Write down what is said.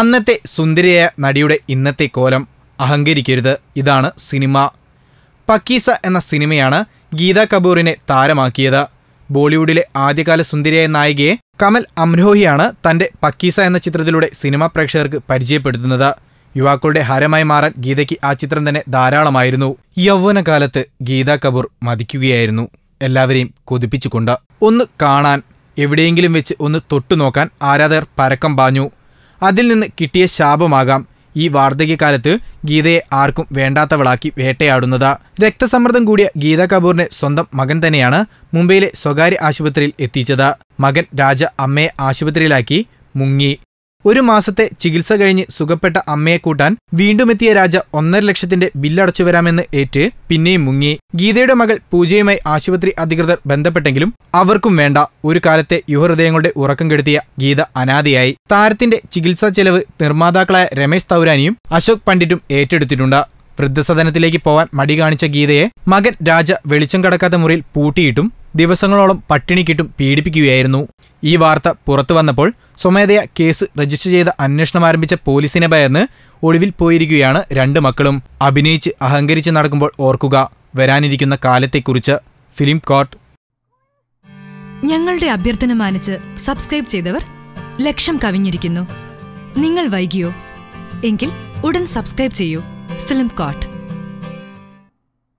അന്നത്തെ സുന്ദരിയായ നടിയുടെ ഇന്നത്തെ കോലം അഹങ്കരിക്കരുത് ഇതാണ് സിനിമ പക്കീസ എന്ന സിനിമയാണ് ഗീത കപൂറിനെ താരമാക്കിയത് ബോളിവുഡിലെ ആദ്യകാല സുന്ദരിയായ നായികയെ കമൽ അംരോഹിയാണ് തൻ്റെ പക്കീസ എന്ന ചിത്രത്തിലൂടെ സിനിമാ പ്രേക്ഷകർക്ക് പരിചയപ്പെടുത്തുന്നത് യുവാക്കളുടെ ഹരമായി മാറാൻ ഗീതയ്ക്ക് ആ ചിത്രം തന്നെ ധാരാളമായിരുന്നു യൗവനകാലത്ത് ഗീത കപൂർ മതിക്കുകയായിരുന്നു എല്ലാവരെയും കൊതിപ്പിച്ചുകൊണ്ട് ഒന്ന് കാണാൻ എവിടെയെങ്കിലും വെച്ച് ഒന്ന് തൊട്ടുനോക്കാൻ ആരാധകർ പരക്കം പാഞ്ഞു അതിൽ നിന്ന് കിട്ടിയ ശാപമാകാം ഈ വാർദ്ധക്യകാലത്ത് ഗീതയെ ആർക്കും വേണ്ടാത്തവളാക്കി വേട്ടയാടുന്നത് രക്തസമ്മർദ്ദം കൂടിയ ഗീത കപൂറിനെ സ്വന്തം മകൻ തന്നെയാണ് മുംബൈയിലെ സ്വകാര്യ ആശുപത്രിയിൽ എത്തിച്ചത് മകൻ രാജ അമ്മയെ ആശുപത്രിയിലാക്കി മുങ്ങി ഒരു മാസത്തെ ചികിത്സ കഴിഞ്ഞ് സുഖപ്പെട്ട അമ്മയെ കൂട്ടാൻ വീണ്ടുമെത്തിയ രാജ ഒന്നര ലക്ഷത്തിന്റെ ബില്ലടച്ചു വരാമെന്ന് ഏറ്റ് പിന്നെയും മുങ്ങി ഗീതയുടെ മകൾ പൂജയുമായി ആശുപത്രി അധികൃതർ ബന്ധപ്പെട്ടെങ്കിലും അവർക്കും വേണ്ട ഒരു കാലത്തെ യുവഹൃദയങ്ങളുടെ ഉറക്കം കെടുത്തിയ ഗീത അനാദിയായി താരത്തിന്റെ ചികിത്സാ ചെലവ് നിർമ്മാതാക്കളായ രമേശ് തൗരാനിയും അശോക് പണ്ഡിറ്റും ഏറ്റെടുത്തിട്ടുണ്ട് വൃദ്ധസദനത്തിലേക്ക് പോവാൻ മടി കാണിച്ച ഗീതയെ മകൻ രാജ വെളിച്ചം കടക്കാത്ത മുറിയിൽ പൂട്ടിയിട്ടും ദിവസങ്ങളോളം പട്ടിണിക്കിട്ടും പീഡിപ്പിക്കുകയായിരുന്നു ഈ വാർത്ത പുറത്തു വന്നപ്പോൾ സ്വമേധയാ കേസ് രജിസ്റ്റർ ചെയ്ത അന്വേഷണം ആരംഭിച്ച പോലീസിനെ ഭയന്ന് ഒളിവിൽ പോയിരിക്കുകയാണ് രണ്ട് മക്കളും അഭിനയിച്ച് അഹങ്കരിച്ച് നടക്കുമ്പോൾ ഓർക്കുക വരാനിരിക്കുന്ന കാലത്തെക്കുറിച്ച് ഫിലിം കോർട്ട് ഞങ്ങളുടെ അഭ്യർത്ഥന മാനിച്ച് സബ്സ്ക്രൈബ് ചെയ്തവർ ലക്ഷം കവിഞ്ഞിരിക്കുന്നു നിങ്ങൾ വൈകിയോ എങ്കിൽ ഉടൻ സബ്സ്ക്രൈബ് ചെയ്യൂ ഫിലിം കോട്ട്